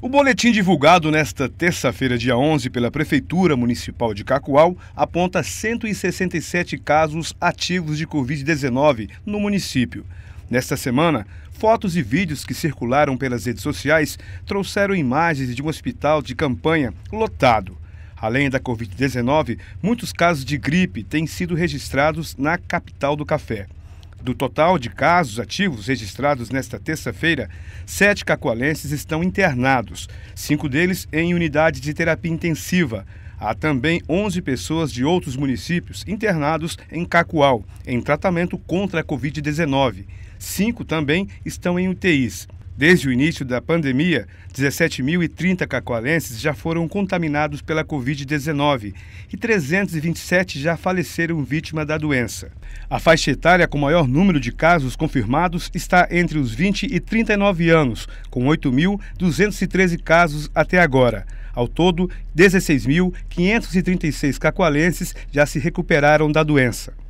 O boletim divulgado nesta terça-feira, dia 11, pela Prefeitura Municipal de Cacoal aponta 167 casos ativos de Covid-19 no município. Nesta semana, fotos e vídeos que circularam pelas redes sociais trouxeram imagens de um hospital de campanha lotado. Além da Covid-19, muitos casos de gripe têm sido registrados na capital do café. Do total de casos ativos registrados nesta terça-feira, sete cacoalenses estão internados, cinco deles em unidade de terapia intensiva. Há também 11 pessoas de outros municípios internados em Cacoal, em tratamento contra a Covid-19. Cinco também estão em UTIs. Desde o início da pandemia, 17.030 cacoalenses já foram contaminados pela Covid-19 e 327 já faleceram vítima da doença. A faixa etária com maior número de casos confirmados está entre os 20 e 39 anos, com 8.213 casos até agora. Ao todo, 16.536 cacoalenses já se recuperaram da doença.